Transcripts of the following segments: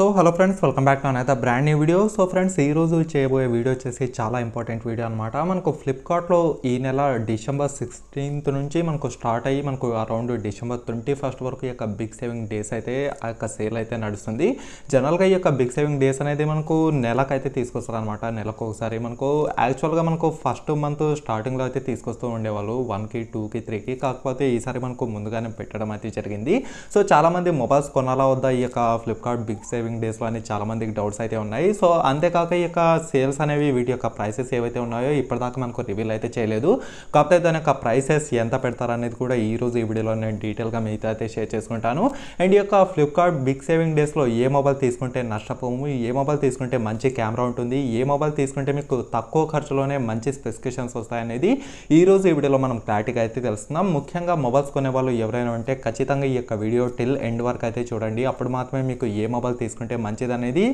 so hello friends welcome back to అనేది brand new video so friends ఈ రోజు చేయబోయే వీడియో వచ్చేసి చాలా ఇంపార్టెంట్ వీడియో అనమాట మనకు ఫ్లిప్కార్ట్లో ఈ నెల డిసెంబర్ సిక్స్టీన్త్ నుంచి మనకు స్టార్ట్ అయ్యి మనకు అరౌండ్ డిసెంబర్ ట్వంటీ ఫస్ట్ వరకు ఈ యొక్క బిగ్ సేవింగ్ డేస్ అయితే ఆ యొక్క సేల్ అయితే నడుస్తుంది జనరల్గా ఈ యొక్క బిగ్ సేవింగ్ డేస్ అనేది మనకు నెలకు అయితే తీసుకొస్తారనమాట నెలకు ఒకసారి మనకు యాక్చువల్గా మనకు ఫస్ట్ మంత్ స్టార్టింగ్లో అయితే తీసుకొస్తూ ఉండేవాళ్ళు వన్కి టూకి త్రీకి కాకపోతే ఈసారి మనకు ముందుగానే పెట్టడం అయితే జరిగింది సో చాలామంది మొబైల్స్ కొనాలా వద్దా ఈ యొక్క ఫ్లిప్కార్ట్ బిగ్ సేవింగ్ సేవింగ్ డేస్లో అని చాలామందికి డౌట్స్ అయితే ఉన్నాయి సో అంతేకాక ఈ యొక్క సేల్స్ అనేవి వీటి యొక్క ప్రైసెస్ ఏవైతే ఉన్నాయో ఇప్పటిదాకా మనకు రివీల్ అయితే చేయలేదు కాకపోతే దాని యొక్క ప్రైసెస్ ఎంత పెడతారనేది కూడా ఈ రోజు ఈ వీడియోలో నేను డీటెయిల్గా మీతో అయితే షేర్ చేసుకుంటాను అండ్ ఈ యొక్క ఫ్లిప్కార్ట్ బిగ్ సేవింగ్ డేస్లో ఏ మొబైల్ తీసుకుంటే నష్టపోము ఏ మొబైల్ తీసుకుంటే మంచి కెమెరా ఉంటుంది ఏ మొబైల్ తీసుకుంటే మీకు తక్కువ ఖర్చులోనే మంచి స్పెసిఫికేషన్స్ వస్తాయనేది ఈరోజు ఈ వీడియోలో మనం క్లారిటీగా అయితే తెలుస్తున్నాం ముఖ్యంగా మొబైల్స్ కొనే వాళ్ళు ఎవరైనా ఉంటే ఖచ్చితంగా ఈ యొక్క వీడియో టిల్ ఎండ్ వరకు అయితే చూడండి అప్పుడు మాత్రమే మీకు ఏ మొబైల్ తీసుకుంటే మంచిది అనేది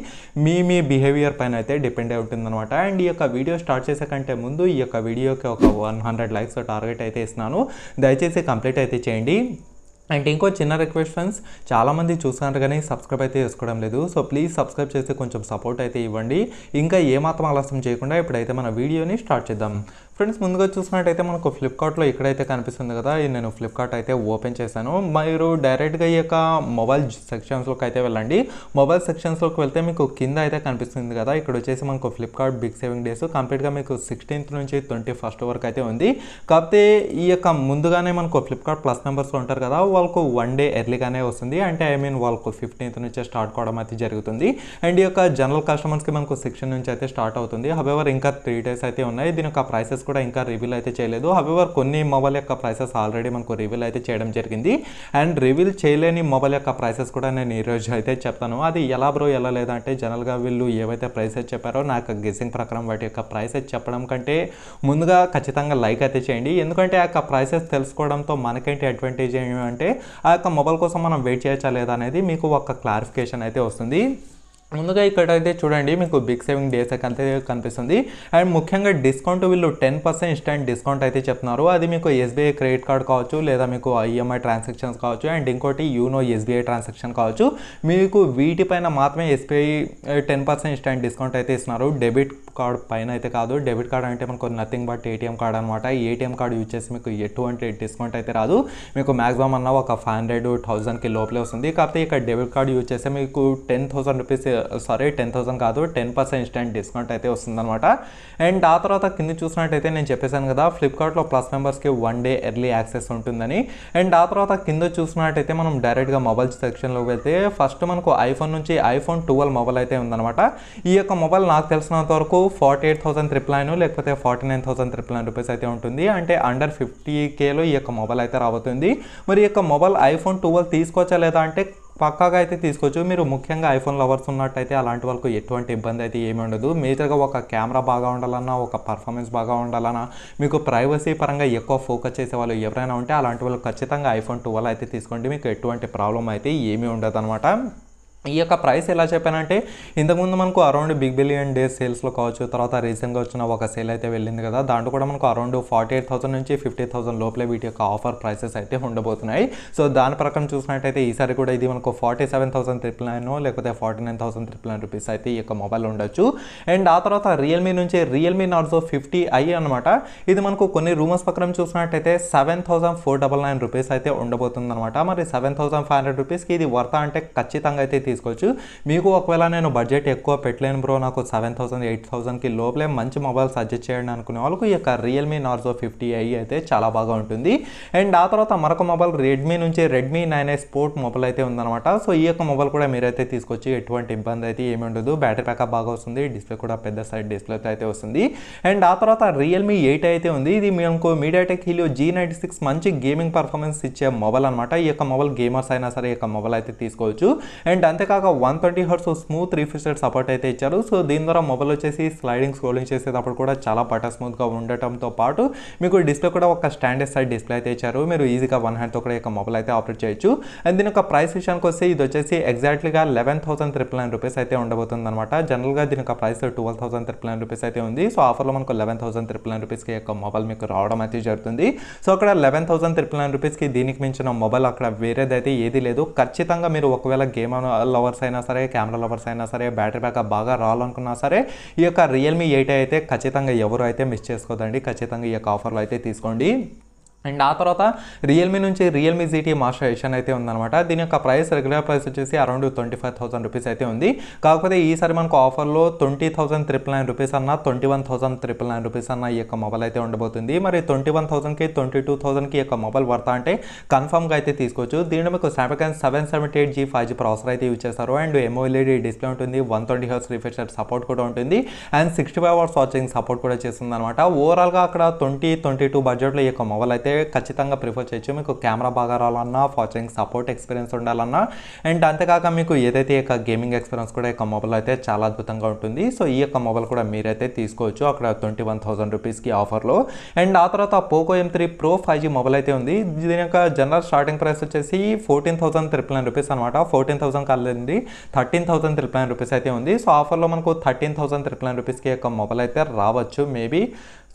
మీ మీ బిహేవియర్ పైన అయితే డిపెండ్ అవుతుంది అనమాట అండ్ ఈ యొక్క వీడియో స్టార్ట్ చేసే కంటే ముందు ఈ యొక్క వీడియోకి ఒక వన్ హండ్రెడ్ లైక్స్ టార్గెట్ అయితే ఇస్తున్నాను దయచేసి కంప్లీట్ అయితే చేయండి అండ్ ఇంకో చిన్న రిక్వెస్ట్ ఫ్రెండ్స్ చాలామంది చూసారు కానీ సబ్స్క్రైబ్ అయితే చేసుకోవడం లేదు సో ప్లీజ్ సబ్స్క్రైబ్ చేసి కొంచెం సపోర్ట్ అయితే ఇవ్వండి ఇంకా ఏమాత్రం ఆలస్యం చేయకుండా ఇప్పుడైతే మన వీడియోని స్టార్ట్ చేద్దాం ఫ్రెండ్స్ ముందుగా చూసినట్టయితే మనకు ఫ్లిప్కార్ట్లో ఇక్కడైతే కనిపిస్తుంది కదా నేను ఫ్లిప్కార్ట్ అయితే ఓపెన్ చేశాను మీరు డైరెక్ట్గా ఈ యొక్క మొబైల్ సెక్షన్స్లోకి అయితే వెళ్ళండి మొబైల్ సెక్షన్స్లోకి వెళ్తే మీకు కింద అయితే కనిపిస్తుంది కదా ఇక్కడ వచ్చేసి మనకు ఫ్లిప్కార్ట్ బిగ్ సేవింగ్ డేస్ కంప్లీట్గా మీకు సిక్స్టీన్త్ నుంచి ట్వంటీ ఫస్ట్ వరకు అయితే ఉంది కాకపోతే ఈ యొక్క ముందుగానే మనకు ఫ్లిప్కార్ట్ ప్లస్ మెంబర్స్ ఉంటారు కదా వాళ్ళకు వన్ డే ఎర్లీగానే వస్తుంది అంటే ఐ మీన్ వాళ్ళకు ఫిఫ్టీన్త్ నుంచే స్టార్ట్ కావడం అయితే జరుగుతుంది అండ్ ఈ యొక్క జనరల్ కస్టమర్స్కి మనకు సెక్షన్ నుంచి అయితే స్టార్ట్ అవుతుంది హవెవర్ ఇంకా త్రీ డేస్ అయితే ఉన్నాయి దీని యొక్క ప్రైసెస్ కూడా ఇంకా రివీల్ అయితే చేయలేదు హవెవర్ కొన్ని మొబైల్ యొక్క ప్రైసెస్ ఆల్రెడీ మనకు రివీల్ అయితే చేయడం జరిగింది అండ్ రివీల్ చేయలేని మొబైల్ యొక్క ప్రైసెస్ కూడా నేను ఈరోజు అయితే చెప్తాను అది ఎలా బ్రో ఎలా లేదంటే జనరల్గా వీళ్ళు ఏవైతే ప్రైసెస్ చెప్పారో నాకు గెస్సింగ్ ప్రకారం వాటి యొక్క ప్రైసెస్ చెప్పడం కంటే ముందుగా ఖచ్చితంగా లైక్ అయితే చేయండి ఎందుకంటే ఆ యొక్క ప్రైసెస్ తెలుసుకోవడంతో మనకేంటి అడ్వాంటేజ్ ఏమంటే ఉంటే ఆ యొక్క మొబైల్ కోసం మనం వెయిట్ చేయొచ్చా లేదా అనేది మీకు ఒక క్లారిఫికేషన్ అయితే వస్తుంది ముందుగా ఇక్కడ అయితే చూడండి మీకు బిగ్ సేవింగ్ డేస్ అయితే కనిపిస్తుంది అండ్ ముఖ్యంగా డిస్కౌంట్ వీళ్ళు టెన్ పర్సెంట్ ఇన్స్టెంట్ డిస్కౌంట్ అయితే చెప్తున్నారు అది మీకు ఎస్బీఐ క్రెడిట్ కార్డ్ కావచ్చు లేదా మీకు ఐఎంఐ ట్రాన్సాక్షన్స్ కావచ్చు అండ్ ఇంకోటి యూనో ఎస్బీఐ ట్రాన్సాక్షన్ కావచ్చు మీకు వీటిపైన మాత్రమే SBI ten percent instant discount అయితే ఇస్తున్నారు డెబిట్ కార్డ్ పైన అయితే కాదు డెబిట్ కార్డ్ అంటే మనకు నథింగ్ బట్ ఏటీఎం కార్డ్ అనమాట ఈ ఏటీఎం కార్డు యూజ్ చేసి మీకు ఎటువంటి డిస్కౌంట్ అయితే రాదు మీకు మ్యాక్సిమం అన్న ఒక ఫైవ్ హండ్రెడ్ థౌసండ్కి లోపలే వస్తుంది కాకపోతే ఇక్కడ డెబిట్ కార్డ్ యూజ్ చేస్తే మీకు ten thousand rupees sorry ten thousand కాదు టెన్ పర్సెంట్ ఇన్స్టెంట్ డిస్కౌంట్ అయితే వస్తుందన్నమాట అండ్ ఆ తర్వాత కింద చూసినట్టయితే నేను చెప్పేశాను కదా ఫ్లిప్కార్ట్లో ప్లస్ మెంబర్స్కి వన్ డే ఎర్లీ యాక్సెస్ ఉంటుందని అండ్ ఆ తర్వాత కింద చూసినట్టయితే మనం డైరెక్ట్గా మొబైల్ సెక్షన్లోకి వెళ్తే ఫస్ట్ మనకు ఐఫోన్ నుంచి ఐఫోన్ ట్వెల్వ్ మొబైల్ అయితే ఉందన్నమాట ఈ యొక్క మొబైల్ నాకు తెలిసినంత వరకు forty eight thousand triple nine లేకపోతే forty nine thousand triple nine rupees అయితే ఉంటుంది అంటే అండర్ ఫిఫ్టీ కేలో ఈ యొక్క మొబైల్ అయితే రాబోతుంది మరి ఈ యొక్క మొబైల్ ఐఫోన్ ట్వెల్వ్ తీసుకోవచ్చా లేదా అంటే పక్కాగా అయితే తీసుకోవచ్చు మీరు ముఖ్యంగా ఐఫోన్ లవర్స్ ఉన్నట్టయితే అలాంటి వాళ్ళకు ఎటువంటి ఇబ్బంది అయితే ఏమి ఉండదు మేజర్గా ఒక కెమెరా బాగా ఉండాలన్నా ఒక పర్ఫార్మెన్స్ బాగా ఉండాలన్నా మీకు ప్రైవసీ పరంగా ఎక్కువ ఫోకస్ చేసే వాళ్ళు ఎవరైనా ఉంటే అలాంటి వాళ్ళు ఖచ్చితంగా ఐఫోన్ ట్వెల్వ్ అయితే తీసుకోండి మీకు ఎటువంటి ప్రాబ్లం అయితే ఏమీ ఉండదు అనమాట ఈ యొక్క ప్రైస్ ఎలా చెప్పానంటే ఇంతకుముందు మనకు అరౌండ్ బిగ్ బిలియన్ డేస్ సేల్స్లో కావచ్చు తర్వాత రీసెంట్గా వచ్చిన ఒక సేల్ అయితే వెళ్ళింది కదా దాంట్లో కూడా మనకు అరౌండ్ ఫార్టీ ఎయిట్ థౌసండ్ నుంచి ఫిఫ్టీ థౌసండ్ లోపలే వీటి యొక్క ఆఫర్ ప్రైసెస్ అయితే ఉండబోతున్నాయి సో దాని ప్రకారం చూసినట్టయితే ఈసారి కూడా ఇది మనకు forty seven thousand triple nine లేకపోతే forty nine thousand triple nine rupees అయితే ఈ యొక్క మొబైల్ ఉండొచ్చు అండ్ ఆ తర్వాత రియల్మీ నుంచి రియల్మీ నార్జో ఫిఫ్టీ ఐ అనమాట ఇది మనకు కొన్ని రూమర్స్ ప్రకారం చూసినట్టయితే seven thousand four double nine rupees అయితే ఉండబోతుంది అనమాట మరి సెవెన్ థౌసండ్ ఫైవ్ హండ్రెడ్ రూపీస్కి ఇది వర్త అంటే ఖచ్చితంగా అయితే తీసుకోవచ్చు మీకు ఒకవేళ నేను బడ్జెట్ ఎక్కువ పెట్టలేను బ్రో నాకు సెవెన్ థౌసండ్ ఎయిట్ థౌసండ్కి లోపలే మంచి మొబైల్ సజెస్ట్ చేయండి అనుకునే వాళ్ళకు ఈ యొక్క రియల్మీ నార్జో ఫిఫ్టీ ఐ అయితే చాలా బాగా ఉంటుంది అండ్ ఆ తర్వాత మరొక మొబైల్ రెడ్మీ నుంచి Redmi nine i sport mobile అయితే ఉందన్నమాట సో ఈ యొక్క మొబైల్ కూడా మీరైతే తీసుకొచ్చి ఎటువంటి ఇబ్బంది అయితే ఏమి ఉండదు బ్యాటరీ బ్యాకప్ బాగా వస్తుంది డిస్ప్లే కూడా పెద్ద సైడ్ డిస్ప్లే అయితే వస్తుంది అండ్ ఆ తర్వాత రియల్మీ ఎయిట్ అయితే ఉంది ఇది మీకు MediaTek Helio G ninety six మంచి గేమింగ్ పర్ఫార్మెన్స్ ఇచ్చే మొబైల్ అనమాట ఈ యొక్క మొబైల్ గేమర్స్ అయినా సరే ఈ యొక్క మొబైల్ అయితే తీసుకోవచ్చు అండ్ అంతే అంతేకాక one twenty hertz smooth refresher support అయితే ఇచ్చారు సో దీని ద్వారా మొబైల్ వచ్చేసి స్లైడింగ్ స్క్రోలింగ్ చేసేటప్పుడు కూడా చాలా పట స్మూత్గా ఉండటంతో పాటు మీకు డిస్ప్లే కూడా ఒక స్టాండర్డ్ సైడ్ డిస్ప్లే అయితే ఇచ్చారు మీరు ఈజీగా వన్ హ్యాండ్తో కూడా యొక్క మొబైల్ అయితే ఆపరేట్ చేయొచ్చు అండ్ దీని యొక్క ప్రైస్ విషయానికి వస్తే ఇది వచ్చేసి ఎగ్జాక్ట్లీగా eleven thousand triple nine rupees అయితే ఉండబోతుంది అనమాట జనరల్గా దీని యొక్క price twelve thousand triple nine rupees అయితే ఉంది సో ఆఫర్లో మనకు లెవెన్ థౌసండ్ త్రిపుల్ నైన్ రూపీస్కి యొక్క మొబైల్ మీకు రావడం అయితే జరుగుతుంది సో అక్కడ లెవెన్ థౌసండ్ త్రిపుల్ నైన్ రూపీస్కి దీనికి మించిన మొబైల్ అక్కడ వేరేదైతే ఏది లేదు ఖచ్చితంగా మీరు ఒకవేళ గేమ్ లవర్స్ అయినా సరే కెమెరా లవర్స్ అయినా సరే బ్యాటరీ బ్యాకప్ బాగా రావాలనుకున్నా సరే ఈ యొక్క రియల్మీ ఎయిట్ అయితే ఖచ్చితంగా ఎవరు అయితే మిస్ చేసుకోదండి ఖచ్చితంగా ఈ యొక్క ఆఫర్లు అయితే తీసుకోండి అండ్ ఆ తర్వాత రియల్మీ నుంచి రియల్మీ జీటీ మాస్టర్ ఎడిషన్ అయితే ఉందన్నమాట దీని యొక్క ప్రైస్ రెగ్యులర్ ప్రైస్ వచ్చేసి around twenty five thousand rupees అయితే ఉంది కాకపోతే ఈసారి మనకు ఆఫర్లో twenty thousand triple nine rupees అన్న twenty one thousand triple nine rupees అన్న ఈ యొక్క మొబైల్ అయితే ఉండబోతుంది మరి ట్వంటీ వన్ థౌసండ్కి ట్వంటీ టూ థౌసండ్కి యొక్క మొబైల్ వర్త అంటే కన్ఫర్మ్గా అయితే తీసుకోవచ్చు దీనిలో మీకు Snapdragon seven seventy eight G five G processor అయితే యూజ్ చేస్తారు అండ్ ఎంఓఎల్ఈడి డిస్ప్లే ఉంటుంది వన్ ట్వంటీ హెల్స్ రిఫ్రెష్ సపోర్ట్ కూడా ఉంటుంది and sixty five hours watching support కూడా చేస్తుంది అనమాట ఓవరాల్గా అక్కడ ట్వంటీ ట్వంటీ టూ బడ్జెట్లో ఈ యొక్క మొబైల్ అయితే ఖచ్చితంగా ప్రిఫర్ చేయొచ్చు మీకు కెమెరా బాగా రావాలన్నా ఫాచరింగ్ సపోర్ట్ ఎక్స్పీరియన్స్ ఉండాలన్నా అండ్ అంతేకాక మీకు ఏదైతే ఈ గేమింగ్ ఎక్స్పీరియన్స్ కూడా యొక్క మొబైల్ అయితే చాలా అద్భుతంగా ఉంటుంది సో ఈ యొక్క మొబైల్ కూడా మీరైతే తీసుకోవచ్చు అక్కడ ట్వంటీ వన్ థౌసండ్ రూపీస్కి ఆఫర్లో అండ్ ఆ తర్వాత Poco M three Pro five G mobile అయితే ఉంది దీని యొక్క జనరల్ స్టార్టింగ్ ప్రైస్ వచ్చేసి fourteen thousand triple nine rupees అనమాట ఫోర్టీన్ థౌసండ్ కాలేదండి thirteen thousand triple nine rupees అయితే ఉంది సో ఆఫర్లో మనకు థర్టీన్ థౌసండ్ త్రిపుల్ నైన్ రూపీస్కి యొక్క మొబైల్ అయితే రావచ్చు మేబీ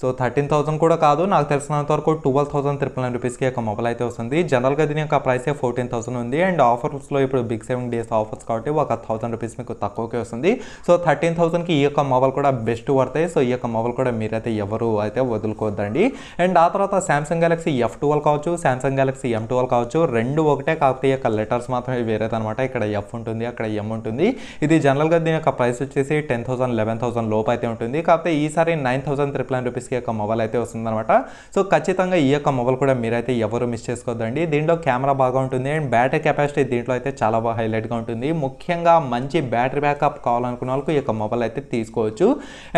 సో థర్టీన్ థౌసండ్ కూడా కాదు నాకు తెలిసినంత వరకు ట్వెల్వ్ థౌసండ్ త్రిపుల్ నైన్ రూపీస్కి ఒక మొబైల్ అయితే వస్తుంది జనరల్గా దీని యొక్క ప్రైస్ ఫోర్టీన్ థౌసండ్ ఉంది అండ్ ఆఫర్స్లో ఇప్పుడు బిగ్ సెవెన్ డేస్ ఆఫర్స్ కాబట్టి ఒక థౌసండ్ రూపీస్ మీకు తక్కువకే వస్తుంది సో థర్టీన్ థౌసండ్కి ఈ యొక్క మొబైల్ కూడా బెస్ట్ పడతాయి సో ఈ యొక్క మొబైల్ కూడా మీరైతే ఎవరు అయితే వదులుకోవద్దండి అండ్ ఆ తర్వాత శాంసంగ్ గెలాక్సీ ఎఫ్ ట్వెల్వ్ కావచ్చు శాంసంగ్ గెలాక్సీ ఎం ట్వెల్వ్ కావచ్చు రెండు ఒకటే కాకపోతే ఈ యొక్క లెటర్స్ మాత్రమే వేరేదనమాట ఇక్కడ ఎఫ్ ఉంటుంది అక్కడ ఎం ఉంటుంది ఇది జనరల్గా దీని యొక్క ప్రైస్ వచ్చేసి టెన్ థౌసండ్ లెవెన్ థౌసండ్ లోపు అయితే ఉంటుంది కాకపోతే ఈసారి nine thousand triple nine rupees రూపీస్కి యొక్క మొబైల్ అయితే వస్తుందనమాట సో ఖచ్చితంగా ఈ యొక్క మొబైల్ కూడా మీరైతే ఎవరు మిస్ చేసుకోవద్దండి దీంట్లో కెమెరా బాగా ఉంటుంది అండ్ బ్యాటరీ కెపాసిటీ దీంట్లో అయితే చాలా బాగా హైలైట్గా ఉంటుంది ముఖ్యంగా మంచి బ్యాటరీ బ్యాకప్ కావాలనుకున్న వాళ్ళకు ఈ యొక్క మొబైల్ అయితే తీసుకోవచ్చు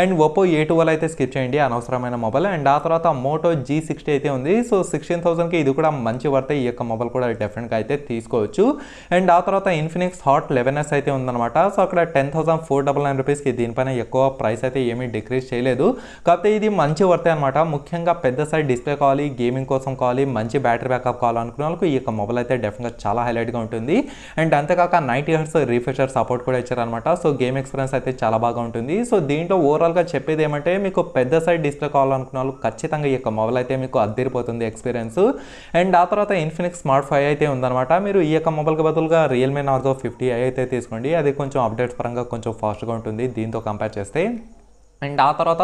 అండ్ ఒప్పో ఏ ట్వెల్వ్ అయితే స్కిప్ చేయండి అనవసరమైన మొబైల్ అండ్ ఆ తర్వాత మోటో జీ సిక్స్టీ అయితే ఉంది సో సిక్స్టీన్ థౌసండ్కి ఇది కూడా మంచి వర్త ఈ యొక్క మొబైల్ కూడా డెఫినెట్గా అయితే తీసుకోవచ్చు అండ్ ఆ తర్వాత ఇన్ఫినిక్స్ హాట్ లెవెన్ ఎస్ అయితే ఉందన్నమాట సో అక్కడ ten thousand four double nine రూపీస్కి దీనిపైన ఎక్కువ ప్రైస్ అయితే ఏమీ డిక్రీస్ చేయలేదు కాకపోతే ఇది మంచి మంచి వర్తే అనమాట ముఖ్యంగా పెద్ద సైజ్ డిస్ప్లే కావాలి గేమింగ్ కోసం కావాలి మంచి బ్యాటరీ బ్యాకప్ కావాలనుకున్న వాళ్ళకు ఈ యొక్క మొబైల్ అయితే డెఫినెట్గా చాలా హైలైట్గా ఉంటుంది అండ్ అంతేకాక నైంటీ హర్స్ రీఫ్రెషర్ సపోర్ట్ కూడా ఇచ్చారనమాట సో గేమ్ ఎక్స్పీరియన్స్ అయితే చాలా బాగా ఉంటుంది సో దీంట్లో ఓవరాల్గా చెప్పేది ఏమంటే మీకు పెద్ద సైజ్ డిస్ప్లే కావాలనుకున్న వాళ్ళు ఖచ్చితంగా ఈ యొక్క మొబైల్ అయితే మీకు అద్దరిపోతుంది ఎక్స్పీరియన్స్ అండ్ ఆ తర్వాత ఇన్ఫినిక్స్ స్మార్ట్ ఫైవ్ అయితే ఉందనమాట మీరు ఈ యొక్క మొబైల్కి బదులుగా రియల్మీ నార్జో ఫిఫ్టీ ఐ అయితే తీసుకోండి అది కొంచెం అప్డేట్స్ పరంగా కొంచెం ఫాస్ట్గా ఉంటుంది దీంతో కంపేర్ చేస్తే అండ్ ఆ తర్వాత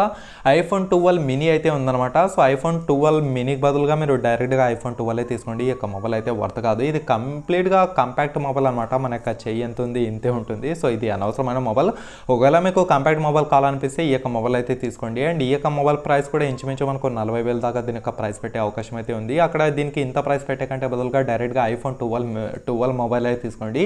ఐఫోన్ ట్వెల్వ్ మినీ అయితే ఉందన్నమాట సో ఐఫోన్ ట్వెల్వ్ మినీకి బదులుగా మీరు డైరెక్ట్గా ఐఫోన్ ట్వెల్వ్ తీసుకోండి ఈ యొక్క మొబైల్ అయితే వర్త్ కాదు ఇది కంప్లీట్గా కంపాక్ట్ మొబైల్ అనమాట మన యొక్క చెయ్యి ఎంత ఉంది ఇంతే ఉంటుంది సో ఇది అనవసరమైన మొబైల్ ఒకవేళ మీకు కాంపాక్ట్ మొబైల్ కావాలనిపిస్తే ఈ యొక్క మొబైల్ అయితే తీసుకోండి అండ్ ఈ యొక్క మొబైల్ ప్రైస్ కూడా ఇంచుమించు మనకు నలభై వేల దాకా దీని యొక్క ప్రైస్ పెట్టే అవకాశం అయితే ఉంది అక్కడ దీనికి ఇంత ప్రైస్ పెట్టే కంటే బదులుగా డైరెక్ట్గా ఐఫోన్ ట్వెల్వ్ ట్వెల్వ్ మొబైల్ అయితే తీసుకోండి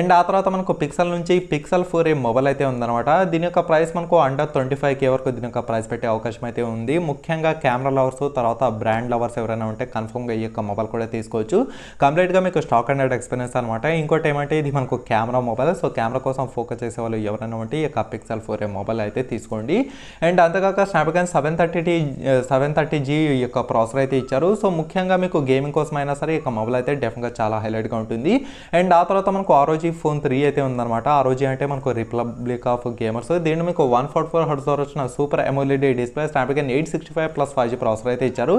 అండ్ ఆ తర్వాత మనకు పిక్సెల్ నుంచి పిక్సెల్ ఫోర్ ఏ మొబైల్ అయితే ఉందన్నమాట దీని యొక్క ప్రైస్ మనకు అండర్ ట్వంటీ ఫైవ్ కే వరకు దీని యొక్క ప్రైస్ పెట్టే అవకాశం అయితే ఉంది ముఖ్యంగా కెమెరా లవర్స్ తర్వాత బ్రాండ్ లవర్స్ ఎవరైనా ఉంటే కన్ఫర్మ్గా ఈ యొక్క మొబైల్ కూడా తీసుకోవచ్చు కంప్లీట్గా మీకు స్టాక్ అండ్ ఎక్స్పీరియన్స్ అనమాట ఇంకోటి ఏమంటే ఇది మనకు కెమెరా మొబైల్ సో కెమెరా కోసం ఫోకస్ చేసే వాళ్ళు ఎవరైనా ఉంటే ఈ యొక్క పిక్సెల్ ఫోర్ ఏ మొబైల్ అయితే తీసుకోండి అండ్ అంతేకాక Snapdragon seven thirty T seven thirty G యొక్క ప్రాసెసర్ అయితే ఇచ్చారు సో ముఖ్యంగా మీకు గేమింగ్ కోసం అయినా సరే ఈ యొక్క మొబైల్ అయితే డెఫినెట్గా చాలా హైలైట్గా ఉంటుంది అండ్ ఆ తర్వాత మనకు ఆరోజీ ఫోన్ త్రీ అయితే ఉందన్నమాట ఆరోజీ అంటే మనకు రిపబ్లిక్ ఆఫ్ గేమర్స్ దీన్ని మీకు one forty four hertz processor వచ్చిన super AMOLED display Snapdragon eight sixty five plus five G processor అయితే ఇచ్చారు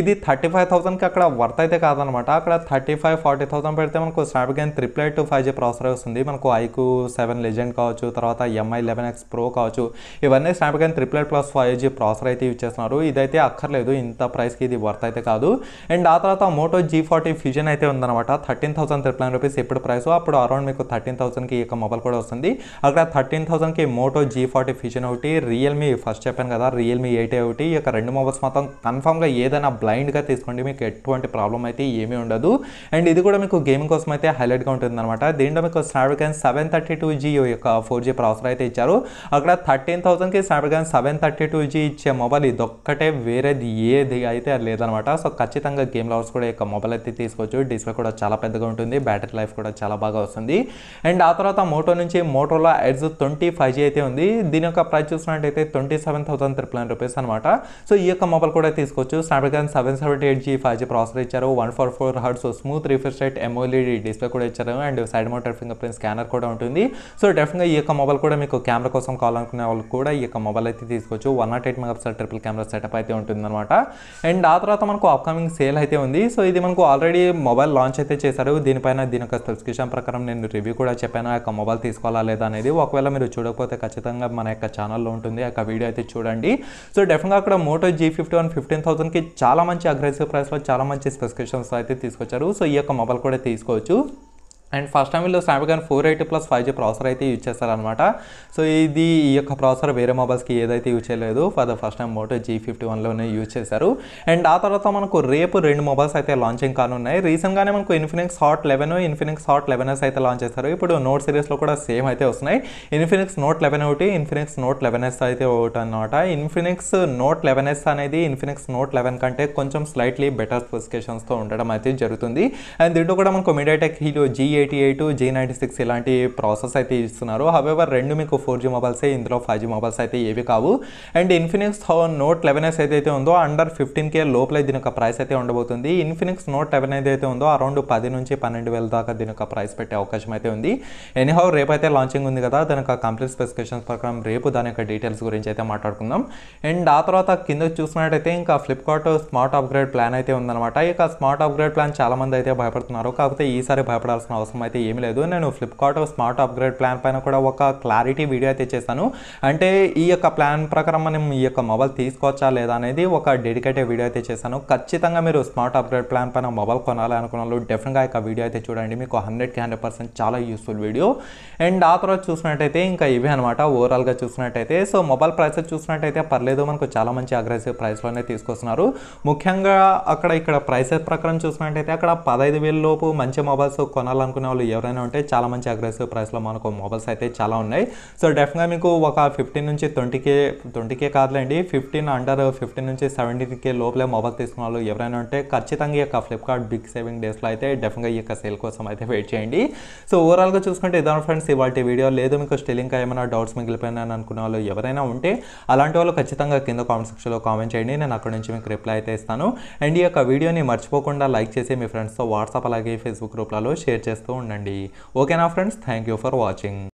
ఇది థర్టీ ఫైవ్ థౌసండ్కి అక్కడ వర్త్ అయితే కాదనమాట అక్కడ థర్టీ ఫైవ్ ఫార్టీ థౌసండ్ పెడితే మనకు Snapdragon triple eight five G processor వస్తుంది మనకు ఐకు సెవెన్ లెజెండ్ కావచ్చు తర్వాత ఎంఐ లెవెన్ ఎక్స్ ప్రో కావచ్చు ఇవన్నీ Snapdragon triple eight plus five G processor అయితే ఇచ్చేస్తున్నారు ఇదైతే అక్కర్లేదు ఇంత ప్రైస్కి ఇది వర్త్ అయితే కాదు అండ్ ఆ తర్వాత మోటో జీ ఫార్టీ ఫ్యూజన్ అయితే ఉందన్నమాట thirteen thousand triple nine rupees ఎప్పుడు ప్రైస్ అప్పుడు అరౌండ్ మీకు థర్టీన్ థౌసండ్కి ఈ యొక్క మొబైల్ కూడా వస్తుంది అక్కడ థర్టీన్ థౌసండ్కి మోటో జీ ఫార్టీ ఫ్యూజన్ ఒకటి రీ రియల్మీ ఫస్ట్ చెప్పాను కదా రియల్మీ ఎయిట్ ఒకటి ఈ యొక్క రెండు మొబైల్స్ మొత్తం కన్ఫామ్గా ఏదైనా బ్లైండ్గా తీసుకోండి మీకు ఎటువంటి ప్రాబ్లం అయితే ఏమీ ఉండదు అండ్ ఇది కూడా మీకు గేమింగ్ కోసం అయితే హైలైట్గా ఉంటుందన్నమాట దీంట్లో మీకు Snapdragon seven thirty two G యొక్క ఫోర్ జీ ప్రాసెసర్ అయితే ఇచ్చారు అక్కడ థర్టీన్ థౌసండ్కి Snapdragon seven thirty two G ఇచ్చే మొబైల్ ఇది ఒక్కటే వేరేది ఏది అయితే లేదనమాట సో ఖచ్చితంగా గేమ్ లవర్స్ కూడా యొక్క మొబైల్ అయితే తీసుకోవచ్చు డిస్ప్లే కూడా చాలా పెద్దగా ఉంటుంది బ్యాటరీ లైఫ్ కూడా చాలా బాగా వస్తుంది అండ్ ఆ తర్వాత మోటో నుంచి మోటోలో ఎడ్జ్ ట్వంటీ ఫైవ్ జీ అయితే ఉంది దీని యొక్క ప్రైస్ చూసినట్టు అయితే twenty seven thousand triple nine rupees అనమాట సో ఈ యొక్క మొబైల్ కూడా తీసుకోవచ్చు Snapdragon seven seventy eight G five G processor ఇచ్చారు one four four hertz smooth refresh rate AMOLED display కూడా ఇచ్చారు and side motor fingerprint scanner కూడా ఉంటుంది సో డెఫినెట్గా ఈ యొక్క మొబైల్ కూడా మీకు కెమెరా కోసం కావాలనుకునే వాళ్ళు కూడా ఈ యొక్క మొబైల్ అయితే తీసుకోవచ్చు one nought eight megapixel triple camera setup అయితే ఉంటుంది అనమాట అండ్ ఆ తర్వాత మనకు అప్కమింగ్ సేల్ అయితే ఉంది సో ఇది మనకు ఆల్రెడీ మొబైల్ లాంచ్ అయితే చేశారు దీనిపైన దీని యొక్క స్పెసిఫికేషన్ ప్రకారం నేను రివ్యూ కూడా చెప్పాను ఆ యొక్క మొబైల్ తీసుకోవాలా లేదా అనేది ఒకవేళ మీరు చూడకపోతే ఖచ్చితంగా మన యొక్క ఛానల్లో ఉంటుంది ఉంటుంది ఆ వీడియో అయితే చూడండి సో డెఫినెట్గా అక్కడ Moto G fifty one fifteen కి చాలా మంచి అగ్రెసివ్ ప్రైస్లో చాలా మంచి స్పెసిఫికేషన్స్ అయితే తీసుకొచ్చారు సో ఈ యొక్క మొబైల్ కూడా తీసుకోవచ్చు అండ్ ఫస్ట్ టైం వీళ్ళు Snapdragon four eighty plus five G processor అయితే యూజ్ చేస్తారనమాట సో ఇది ఈ యొక్క ప్రాసెసర్ వేరే మొబైల్స్కి ఏదైతే యూజ్ చేయలేదు for the first time Moto G fifty వన్లోనే యూజ్ చేశారు అండ్ ఆ తర్వాత మనకు రేపు రెండు మొబైల్స్ అయితే లాంచింగ్ కానున్నాయి రీసెంట్గానే మనకు Infinix Hot eleven Infinix Hot S అయితే లాంచ్ చేస్తారు ఇప్పుడు నోట్ సిరీస్లో కూడా సేమ్ అయితే వస్తున్నాయి ఇన్ఫినిక్స్ నోట్ లెవెన్ ఒకటి ఇన్ఫినిక్స్ నోట్ ఎస్ అయితే ఒకటి అనమాట ఇన్ఫినిక్స్ నోట్ ఎస్ అనేది ఇన్ఫినిక్స్ నోట్ లెవెన్ కంటే కొంచెం స్లైట్లీ బెటర్ స్పెసిఫికేషన్స్తో ఉండడం అయితే జరుగుతుంది అండ్ దీంట్లో కూడా మనకు MediaTek Helio G eighty eight G ninety six ఇలాంటి ప్రాసెస్ అయితే ఇస్తున్నారు హవెవర్ రెండు మీకు ఫోర్ జీ మొబైల్సే ఇందులో ఫైవ్ జీ మొబైల్స్ అయితే ఏవి కావు and Infinix Note eleven S ఏదైతే ఉందో అండర్ ఫిఫ్టీన్ కే లోపల దీని యొక్క ప్రైస్ అయితే ఉండబోతుంది ఇన్ఫినిక్స్ నోట్ లెవెన్ ఏదైతే ఉందో అరౌండ్ పది నుంచి పన్నెండు వేల దాకా దీని యొక్క ప్రైస్ పెట్టే అవకాశం అయితే ఉంది ఎనీహౌ రేపు అయితే లాంచింగ్ ఉంది కదా దాని యొక్క కంప్లీట్ స్పెసిఫికేషన్స్ ప్రకారం రేపు దాని యొక్క డీటెయిల్స్ గురించి అయితే మాట్లాడుకుందాం అండ్ ఆ తర్వాత కింద చూసినట్టయితే ఇంకా ఫ్లిప్కార్ట్ స్మార్ట్ అప్గ్రేడ్ ప్లాన్ అయితే ఉందన్నమాట ఇక స్మార్ట్ అప్గ్రేడ్ ప్లాన్ చాలామంది అయితే భయపడుతున్నారు కాకపోతే ఈసారి భయపడాల్సిన అవసరం అవసరం అయితే ఏమీ లేదు నేను ఫ్లిప్కార్ట్ స్మార్ట్ అప్గ్రేడ్ ప్లాన్ పైన కూడా ఒక క్లారిటీ వీడియో అయితే చేశాను అంటే ఈ యొక్క ప్లాన్ ప్రకారం మనం ఈ యొక్క మొబైల్ తీసుకోవచ్చా లేదా అనేది ఒక డెడికేటెడ్ వీడియో అయితే చేశాను ఖచ్చితంగా మీరు స్మార్ట్ అప్గ్రేడ్ ప్లాన్ పైన మొబైల్ కొనాలి అనుకున్న వాళ్ళు డెఫినెట్గా యొక్క వీడియో అయితే చూడండి మీకు హండ్రెడ్కి హండ్రెడ్ పర్సెంట్ చాలా యూస్ఫుల్ వీడియో అండ్ ఆ తర్వాత చూసినట్టయితే ఇంకా ఇవే అనమాట ఓవరాల్గా చూసినట్టయితే సో మొబైల్ ప్రైసెస్ చూసినట్టయితే పర్లేదు మనకు చాలా మంచి అగ్రెసివ్ ప్రైస్లోనే తీసుకొస్తున్నారు ముఖ్యంగా అక్కడ ఇక్కడ ప్రైసెస్ ప్రకారం చూసినట్టయితే అక్కడ పదహైదు వేల లోపు మంచి మొబైల్స్ కొనాలనుకున్న అనుకునే వాళ్ళు ఎవరైనా ఉంటే చాలా మంచి అగ్రెసివ్ ప్రైస్లో మనకు మొబైల్స్ అయితే చాలా ఉన్నాయి సో డెఫినెట్గా మీకు ఒక ఫిఫ్టీన్ నుంచి ట్వంటీకే ట్వంటీకే కాదులేండి ఫిఫ్టీన్ అండర్ ఫిఫ్టీన్ నుంచి సెవెంటీన్కే లోపలే మొబైల్ తీసుకున్న వాళ్ళు ఎవరైనా ఉంటే ఖచ్చితంగా ఈ యొక్క ఫ్లిప్కార్ట్ బిగ్ సేవింగ్ డేస్లో అయితే డెఫినెట్గా ఈ యొక్క సేల్ కోసం అయితే వెయిట్ చేయండి సో ఓవరాల్గా చూసుకుంటే ఇదాని ఫ్రెండ్స్ ఇవాళ వీడియో లేదు మీకు స్టిలింగ్గా ఏమైనా డౌట్స్ మిగిలిపోయినా అనుకునే వాళ్ళు ఎవరైనా ఉంటే అలాంటి వాళ్ళు ఖచ్చితంగా కింద కామెంట్ సెక్షన్లో కామెంట్ చేయండి నేను అక్కడ నుంచి మీకు రిప్లై అయితే ఇస్తాను అండ్ ఈ యొక్క వీడియోని మర్చిపోకుండా లైక్ చేసి మీ ఫ్రెండ్స్తో వాట్సాప్ అలాగే ఫేస్బుక్ గ్రూప్లలో షేర్ చేస్తూ ఉండండి ఓకేనా friends thank you for watching